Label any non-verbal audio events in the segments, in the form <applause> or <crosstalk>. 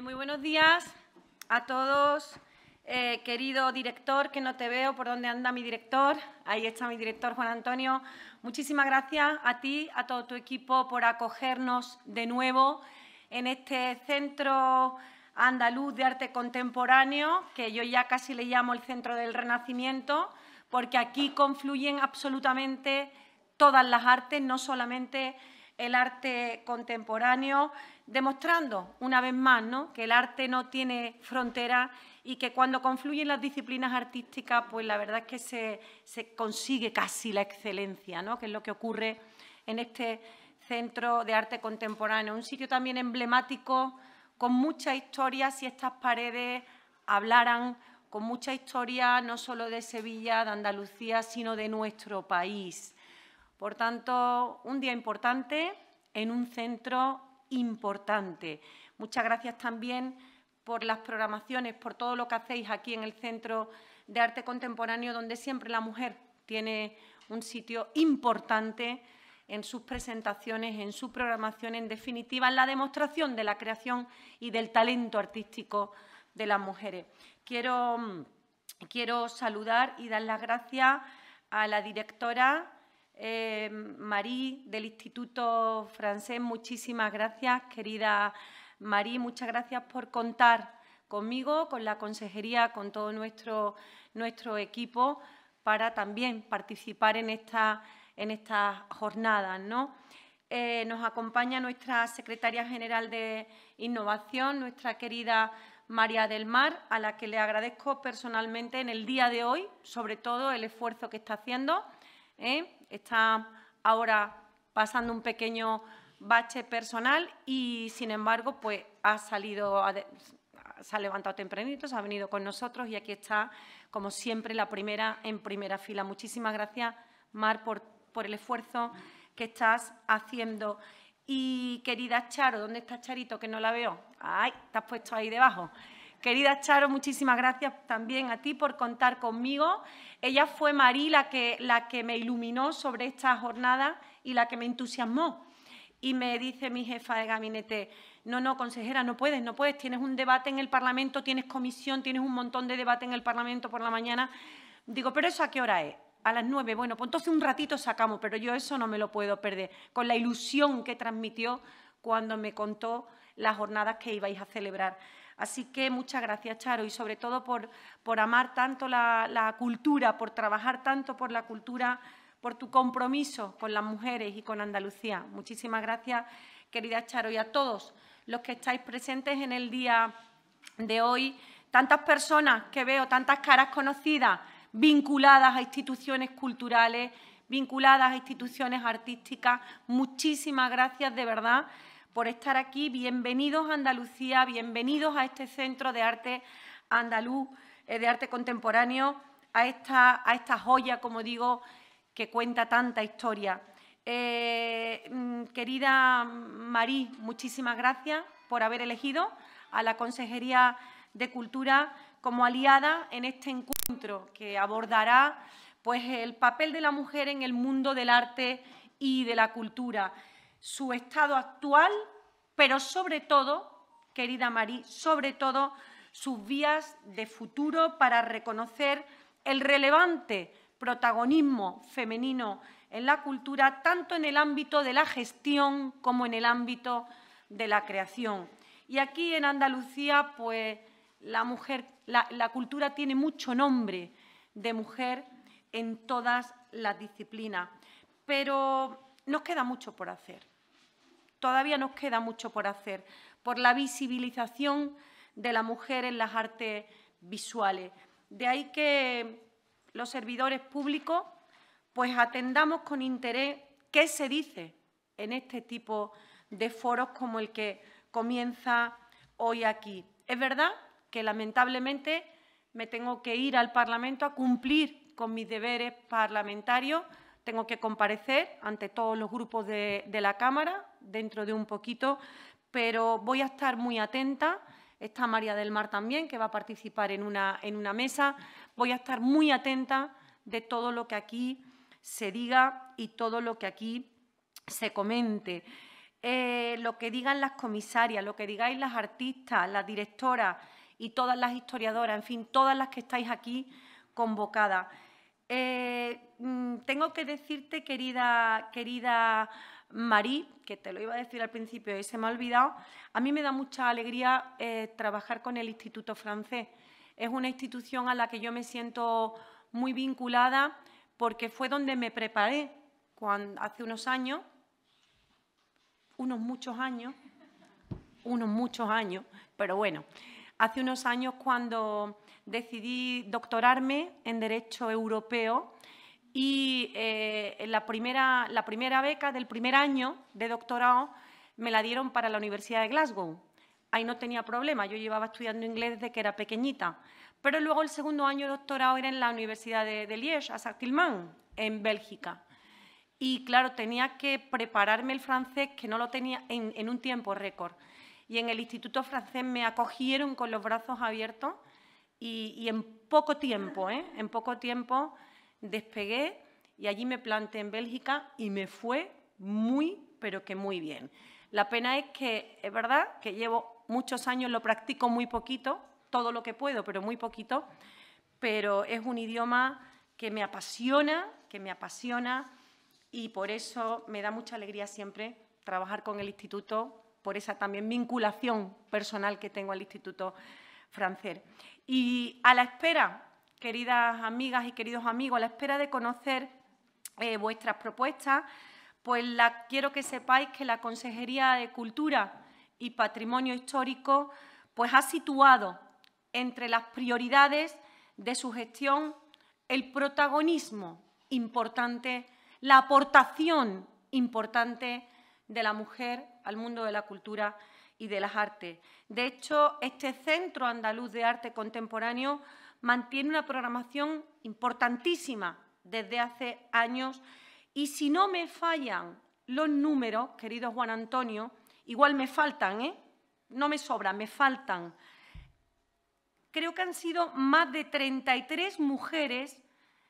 muy buenos días a todos. Eh, querido director, que no te veo, ¿por dónde anda mi director? Ahí está mi director, Juan Antonio. Muchísimas gracias a ti, a todo tu equipo, por acogernos de nuevo en este Centro Andaluz de Arte Contemporáneo, que yo ya casi le llamo el Centro del Renacimiento, porque aquí confluyen absolutamente todas las artes, no solamente el arte contemporáneo demostrando una vez más ¿no? que el arte no tiene fronteras y que cuando confluyen las disciplinas artísticas, pues la verdad es que se, consigue casi la excelencia, ¿no? que es lo que ocurre en este Centro de Arte Contemporáneo, un sitio también emblemático con mucha historia, si estas paredes hablaran con mucha historia no solo de Sevilla, de Andalucía, sino de nuestro país. Por tanto, un día importante en un centro importante. Muchas gracias también por las programaciones, por todo lo que hacéis aquí en el Centro de Arte Contemporáneo, donde siempre la mujer tiene un sitio importante en sus presentaciones, en su programación, en definitiva, en la demostración de la creación y del talento artístico de las mujeres. Quiero, quiero saludar y dar las gracias a la directora eh, del Instituto Francés. Muchísimas gracias, querida Marí. Muchas gracias por contar conmigo, con la consejería, con todo nuestro, nuestro equipo para también participar en esta, en estas jornadas. ¿no? Eh, nos acompaña nuestra secretaria general de Innovación, nuestra querida María del Mar, a la que le agradezco personalmente en el día de hoy, sobre todo el esfuerzo que está haciendo. ¿eh? está ahora pasando un pequeño bache personal y, sin embargo, pues ha salido, se ha levantado tempranito, se ha venido con nosotros y aquí está, como siempre, la primera en primera fila. Muchísimas gracias, Mar, por, por el esfuerzo que estás haciendo. Y, querida Charo, ¿dónde está Charito, que no la veo? ¡Ay, estás puesto ahí debajo! Querida Charo, muchísimas gracias también a ti por contar conmigo. Ella fue Marí la que, la que me iluminó sobre esta jornada y la que me entusiasmó. Y me dice mi jefa de gabinete, no, no, consejera, no puedes, no puedes, tienes un debate en el Parlamento, tienes comisión, tienes un montón de debate en el Parlamento por la mañana. Digo, pero eso a qué hora es? a las nueve. Bueno, pues entonces un ratito sacamos, pero yo eso no me lo puedo perder, con la ilusión que transmitió cuando me contó las jornadas que ibais a celebrar. Así que muchas gracias, Charo, y sobre todo por, amar tanto la, la cultura, por trabajar tanto por la cultura, por tu compromiso con las mujeres y con Andalucía. Muchísimas gracias, querida Charo, y a todos los que estáis presentes en el día de hoy. Tantas personas que veo, tantas caras conocidas, vinculadas a instituciones culturales, vinculadas a instituciones artísticas. Muchísimas gracias, de verdad por estar aquí. Bienvenidos a Andalucía, bienvenidos a este Centro de Arte Andaluz, eh, de Arte Contemporáneo, a esta, joya, como digo, que cuenta tanta historia. Eh, mm, querida Marí, muchísimas gracias por haber elegido a la Consejería de Cultura como aliada en este encuentro que abordará pues, el papel de la mujer en el mundo del arte y de la cultura su estado actual, pero sobre todo, querida Marí, sobre todo sus vías de futuro para reconocer el relevante protagonismo femenino en la cultura, tanto en el ámbito de la gestión como en el ámbito de la creación. Y aquí en Andalucía, pues la mujer, la cultura tiene mucho nombre de mujer en todas las disciplinas, pero nos queda mucho por hacer todavía nos queda mucho por hacer, por la visibilización de la mujer en las artes visuales. De ahí que los servidores públicos pues atendamos con interés qué se dice en este tipo de foros como el que comienza hoy aquí. Es verdad que lamentablemente me tengo que ir al Parlamento a cumplir con mis deberes parlamentarios, tengo que comparecer ante todos los grupos de, de la Cámara, dentro de un poquito, pero voy a estar muy atenta. Está María del Mar también, que va a participar en una, en una mesa. Voy a estar muy atenta de todo lo que aquí se diga y todo lo que aquí se comente. Eh, lo que digan las comisarias, lo que digáis las artistas, las directoras y todas las historiadoras, en fin, todas las que estáis aquí convocadas. Eh, mm, tengo que decirte, querida, querida ...Marie, que te lo iba a decir al principio y se me ha olvidado, a mí me da mucha alegría eh, trabajar con el Instituto Francés. Es una institución a la que yo me siento muy vinculada porque fue donde me preparé hace unos años, unos muchos años, unos muchos años, pero bueno, hace unos años cuando decidí doctorarme en Derecho Europeo y eh, la, primera, la primera beca del primer año de doctorado me la dieron para la Universidad de Glasgow. Ahí no tenía problema, yo llevaba estudiando inglés desde que era pequeñita. Pero luego el segundo año de doctorado era en la Universidad de, de Liège, a saint en Bélgica. Y claro, tenía que prepararme el francés, que no lo tenía en, un tiempo récord. Y en el Instituto Francés me acogieron con los brazos abiertos y, y en poco tiempo, ¿eh? en poco tiempo despegué y allí me planté en Bélgica y me fue muy, pero que muy bien. La pena es que es verdad que llevo muchos años, lo practico muy poquito, todo lo que puedo, pero muy poquito, pero es un idioma que me apasiona, que me apasiona y por eso me da mucha alegría siempre trabajar con el instituto, por esa también vinculación personal que tengo al instituto francés. Y a la espera queridas amigas y queridos amigos, a la espera de conocer eh, vuestras propuestas, pues quiero que sepáis que la Consejería de Cultura y Patrimonio Histórico pues ha situado entre las prioridades de su gestión el protagonismo importante, la aportación importante de la mujer al mundo de la cultura y de las artes. De hecho, este Centro Andaluz de Arte Contemporáneo mantiene una programación importantísima desde hace años y si no me fallan los números, querido Juan Antonio, igual me faltan, ¿eh? No me sobra, me faltan. Creo que han sido más de 33 mujeres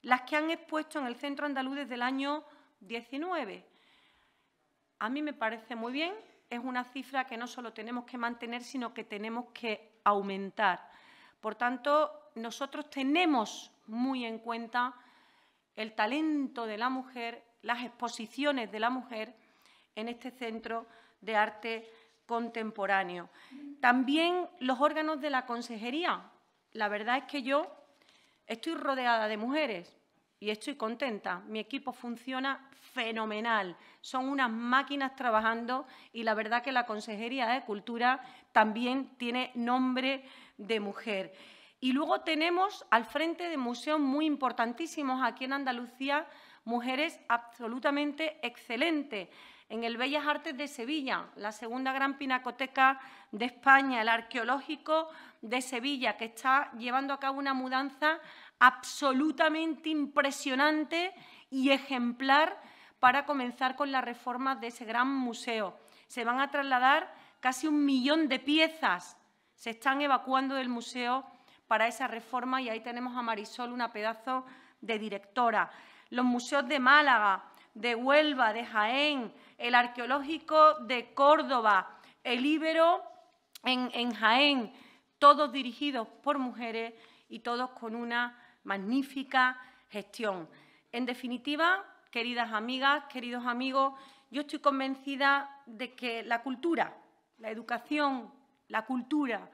las que han expuesto en el Centro Andaluz desde el año 19. A mí me parece muy bien es una cifra que no solo tenemos que mantener, sino que tenemos que aumentar. Por tanto, nosotros tenemos muy en cuenta el talento de la mujer, las exposiciones de la mujer en este centro de arte contemporáneo. También los órganos de la consejería. La verdad es que yo estoy rodeada de mujeres, y estoy contenta. Mi equipo funciona fenomenal. Son unas máquinas trabajando y la verdad que la Consejería de Cultura también tiene nombre de mujer. Y luego tenemos al frente de museos muy importantísimos aquí en Andalucía, mujeres absolutamente excelentes. En el Bellas Artes de Sevilla, la segunda gran pinacoteca de España, el arqueológico de Sevilla, que está llevando a cabo una mudanza absolutamente impresionante y ejemplar para comenzar con la reforma de ese gran museo. Se van a trasladar casi un millón de piezas, se están evacuando del museo para esa reforma y ahí tenemos a Marisol, una pedazo de directora. Los museos de Málaga, de Huelva, de Jaén, el arqueológico de Córdoba, el íbero en, en Jaén, todos dirigidos por mujeres y todos con una magnífica gestión. En definitiva, queridas amigas, queridos amigos, yo estoy convencida de que la cultura, la educación, la cultura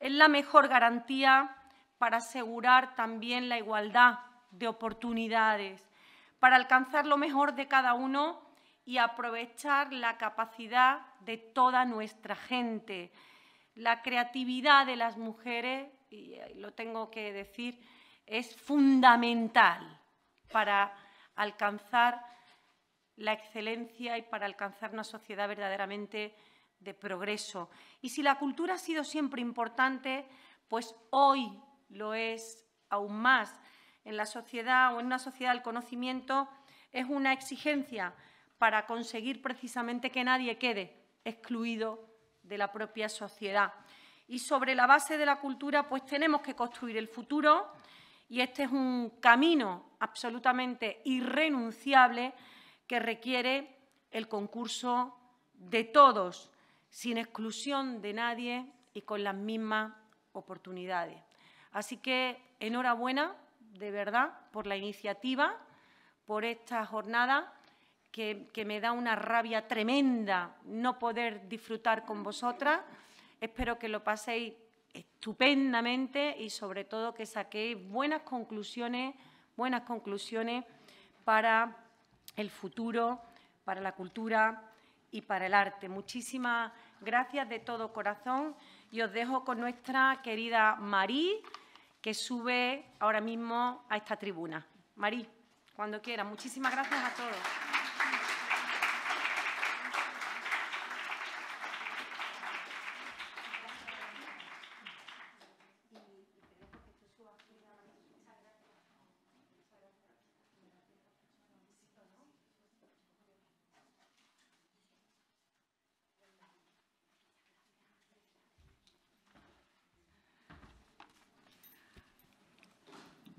es la mejor garantía para asegurar también la igualdad de oportunidades, para alcanzar lo mejor de cada uno y aprovechar la capacidad de toda nuestra gente la creatividad de las mujeres, y eh, lo tengo que decir, es fundamental para alcanzar la excelencia y para alcanzar una sociedad verdaderamente de progreso. Y si la cultura ha sido siempre importante, pues hoy lo es aún más. En la sociedad o en una sociedad del conocimiento es una exigencia para conseguir precisamente que nadie quede excluido de la propia sociedad. Y sobre la base de la cultura, pues tenemos que construir el futuro y este es un camino absolutamente irrenunciable que requiere el concurso de todos, sin exclusión de nadie y con las mismas oportunidades. Así que enhorabuena, de verdad, por la iniciativa, por esta jornada que, me da una rabia tremenda no poder disfrutar con vosotras. Espero que lo paséis estupendamente y sobre todo que saquéis buenas conclusiones, buenas conclusiones para el futuro, para la cultura y para el arte. Muchísimas gracias de todo corazón y os dejo con nuestra querida Marí, que sube ahora mismo a esta tribuna. Marí, cuando quiera. Muchísimas gracias a todos.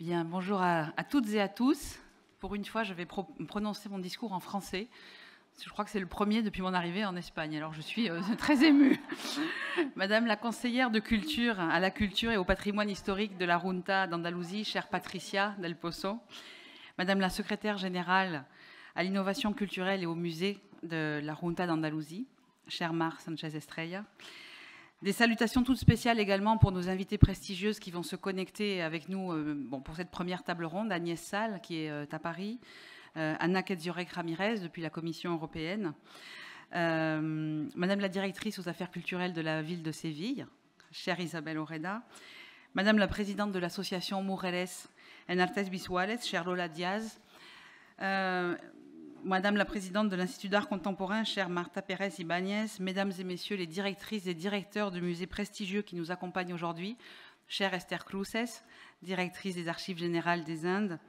Bien, bonjour à, toutes et à tous. Pour une fois, je vais prononcer mon discours en français. Je crois que c'est le premier depuis mon arrivée en Espagne, alors je suis euh, <laughs> très émue. Madame la conseillère de culture, à la culture et au patrimoine historique de la Junta d'Andalousie, chère Patricia Del Pozo. Madame la secrétaire générale à l'innovation culturelle et au musée de la Junta d'Andalousie, chère Mar Sanchez Estrella. Des salutations toutes spéciales également pour nos invités prestigieuses qui vont se connecter avec nous euh, pour cette première table ronde. Agnès Salle, qui est euh, à Paris, euh, Anna Kedziorek Ramirez, depuis la Commission européenne, Madame la directrice aux affaires culturelles de la ville de Séville, chère Isabelle Oreda, Madame la présidente de l'association Moreles, Artes Bisuales, chère Lola Diaz, Madame la Présidente de l'Institut d'Art Contemporain, chère Martha Pérez ibáñez Mesdames et Messieurs les directrices et directeurs du musée prestigieux qui nous accompagnent aujourd'hui, chère Esther Cruces, directrice des Archives Générales des Indes,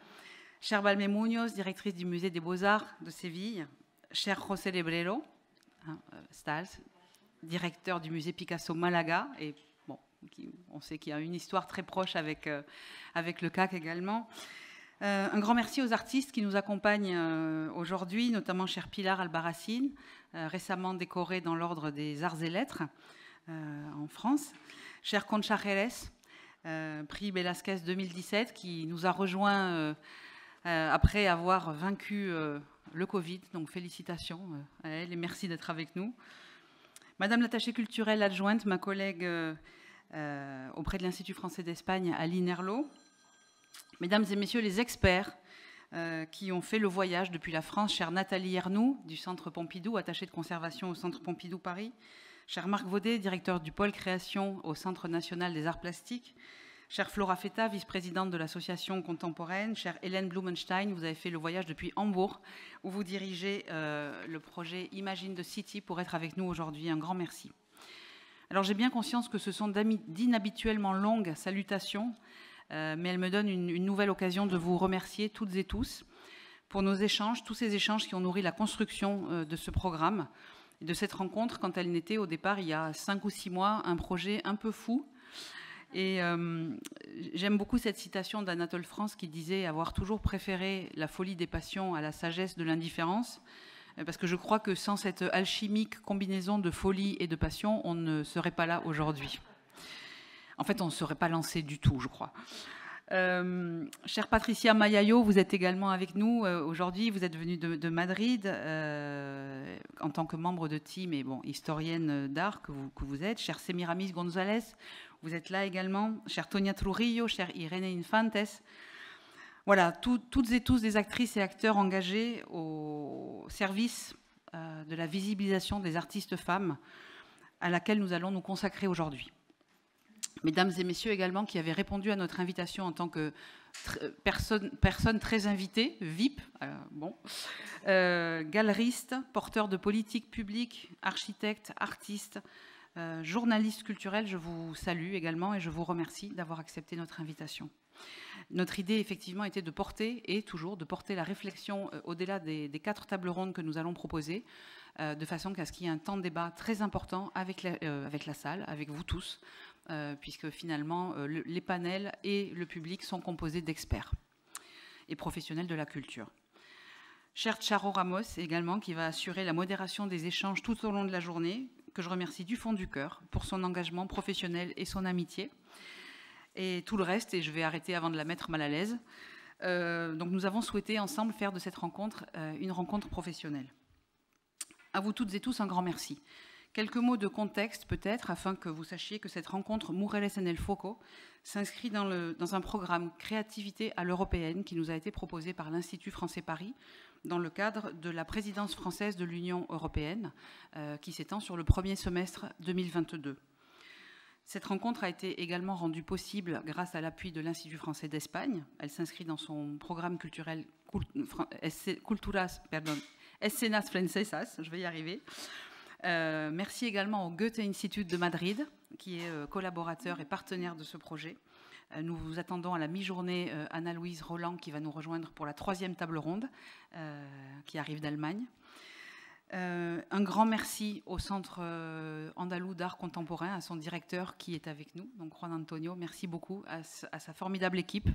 chère Balmé Munoz, directrice du musée des Beaux-Arts de Séville, chère José Lebrero, hein, euh, directeur du musée Picasso Malaga, et bon, on sait qu'il y a une histoire très proche avec, euh, avec le CAC également, euh, un grand merci aux artistes qui nous accompagnent euh, aujourd'hui, notamment cher Pilar Albaracine, euh, récemment décorée dans l'ordre des arts et lettres en France, cher Concha Jerez, prix Belasquez 2017, qui nous a rejoint après avoir vaincu le Covid. Donc félicitations à elle et merci d'être avec nous. Madame l'attachée culturelle adjointe, ma collègue auprès de l'Institut français d'Espagne, Aline Erlot mesdames et messieurs les experts euh, qui ont fait le voyage depuis la France, chère Nathalie Hernoux du Centre Pompidou, attachée de conservation au Centre Pompidou Paris, cher Marc Vaudet, directeur du pôle création au Centre national des arts plastiques, chère Flora Feta, vice-présidente de l'association contemporaine, chère Hélène Blumenstein, vous avez fait le voyage depuis Hambourg où vous dirigez euh, le projet Imagine the City pour être avec nous aujourd'hui. Un grand merci. Alors j'ai bien conscience que ce sont d'inhabituellement longues salutations, euh, mais elle me donne une, nouvelle occasion de vous remercier toutes et tous pour nos échanges, tous ces échanges qui ont nourri la construction euh, de ce programme, de cette rencontre quand elle n'était au départ, il y a cinq ou six mois, un projet un peu fou. Et euh, j'aime beaucoup cette citation d'Anatole France qui disait avoir toujours préféré la folie des passions à la sagesse de l'indifférence, parce que je crois que sans cette alchimique combinaison de folie et de passion, on ne serait pas là aujourd'hui en fait, on ne serait pas lancé du tout, je crois. Cher euh, chère Patricia Mayayo, vous êtes également avec nous euh, aujourd'hui. Vous êtes venue de, Madrid euh, en tant que membre de team et bon, historienne d'art que vous, êtes. Chère Semiramis González, vous êtes là également. Chère Tonia Trujillo, chère Irene Infantes. Voilà, toutes et tous des actrices et acteurs engagés au service de la visibilisation des artistes femmes à laquelle nous allons nous consacrer aujourd'hui mesdames et messieurs également qui avaient répondu à notre invitation en tant que euh, personnes personne, très invitée, VIP, euh, euh, galeristes, porteurs de politique publique, architectes, artistes, journalistes culturels, Je vous salue également et je vous remercie d'avoir accepté notre invitation. Notre idée, effectivement, était de porter, et toujours, de porter la réflexion au-delà des, quatre tables rondes que nous allons proposer, de façon qu'à ce qu'il y ait un temps de débat très important avec avec la salle, avec vous tous, euh, puisque finalement euh, les panels et le public sont composés d'experts et professionnels de la culture. Cher Charo Ramos également, qui va assurer la modération des échanges tout au long de la journée, que je remercie du fond du cœur pour son engagement professionnel et son amitié. Et tout le reste, et je vais arrêter avant de la mettre mal à l'aise. Euh, donc nous avons souhaité ensemble faire de cette rencontre une rencontre professionnelle. À vous toutes et tous, un grand merci. Quelques mots de contexte peut-être, afin que vous sachiez que cette rencontre el Foco s'inscrit dans, un programme Créativité à l'européenne qui nous a été proposé par l'Institut français Paris dans le cadre de la présidence française de l'Union européenne euh, qui s'étend sur le premier semestre 2022. Cette rencontre a été également rendue possible grâce à l'appui de l'Institut français d'Espagne. Elle s'inscrit dans son programme culturel Culturas, Escenas Francesas, je vais y arriver, euh, merci également au Goethe Institute de Madrid, qui est euh, collaborateur et partenaire de ce projet. Euh, nous vous attendons à la mi-journée Anna-Louise Roland qui va nous rejoindre pour la troisième table ronde qui arrive d'Allemagne. un grand merci au Centre andalou d'art contemporain, à son directeur qui est avec nous, donc Juan Antonio. Merci beaucoup à, sa formidable équipe,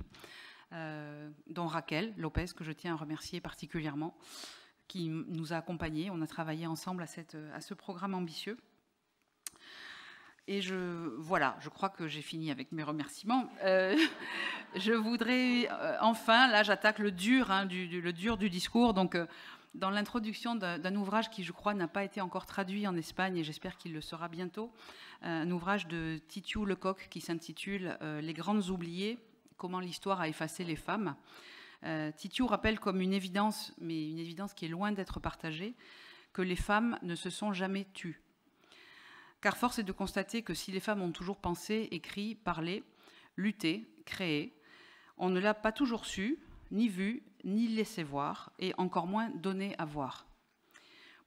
dont Raquel Lopez, que je tiens à remercier particulièrement qui nous a accompagnés. On a travaillé ensemble à, cette, à ce programme ambitieux. Et je, voilà, je crois que j'ai fini avec mes remerciements. Euh, <laughs> je voudrais euh, enfin, là j'attaque le dur, hein, du, le dur du discours. Donc, euh, dans l'introduction d'un ouvrage qui, je crois, n'a pas été encore traduit en Espagne, et j'espère qu'il le sera bientôt, un ouvrage de Titiou Lecoq qui s'intitule Les grandes oubliées, comment l'histoire a effacé les femmes. Euh, Titiou rappelle comme une évidence, mais une évidence qui est loin d'être partagée, que les femmes ne se sont jamais tues. Car force est de constater que si les femmes ont toujours pensé, écrit, parlé, lutté, créé, on ne l'a pas toujours su, ni vu, ni laissé voir, et encore moins donné à voir.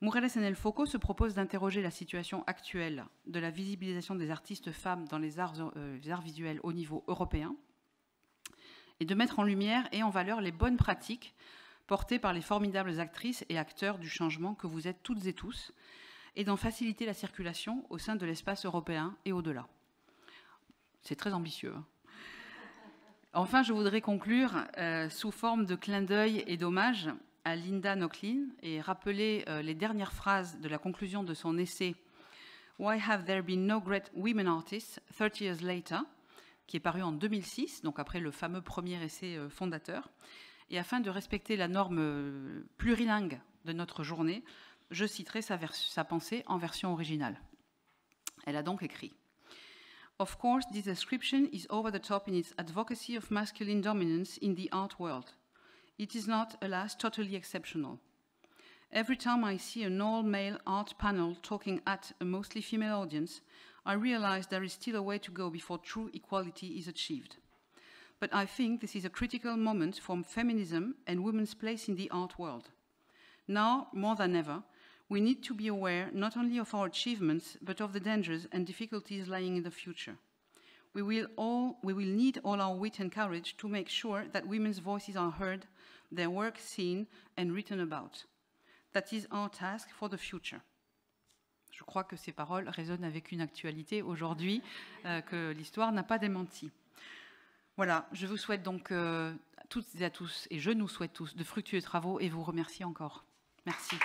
Mourelles Foucault se propose d'interroger la situation actuelle de la visibilisation des artistes femmes dans les arts euh, visuels au niveau européen, et de mettre en lumière et en valeur les bonnes pratiques portées par les formidables actrices et acteurs du changement que vous êtes toutes et tous, et d'en faciliter la circulation au sein de l'espace européen et au-delà. C'est très ambitieux. Hein. enfin, je voudrais conclure euh, sous forme de clin d'œil et d'hommage à Linda Nochlin et rappeler euh, les dernières phrases de la conclusion de son essai Why have there been no great women artists 30 years later qui est paru en 2006, donc après le fameux premier essai euh, fondateur. Et afin de respecter la norme euh, plurilingue de notre journée, je citerai sa, sa pensée en version originale. Elle a donc écrit Of course, this description is over the top in its advocacy of masculine dominance in the art world. It is not, alas, totally exceptional. Every time I see an all male art panel talking at a mostly female audience, I realize there is still a way to go before true equality is achieved. But I think this is a critical moment for feminism and women's place in the art world. Now, more than ever, we need to be aware not only of our achievements, but of the dangers and difficulties lying in the future. We will, all, we will need all our wit and courage to make sure that women's voices are heard, their work seen and written about. That is our task for the future. Je crois que ces paroles résonnent avec une actualité aujourd'hui euh, que l'histoire n'a pas démentie. Voilà, je vous souhaite donc à euh, toutes et à tous, et je nous souhaite tous, de fructueux travaux et vous remercie encore. Merci.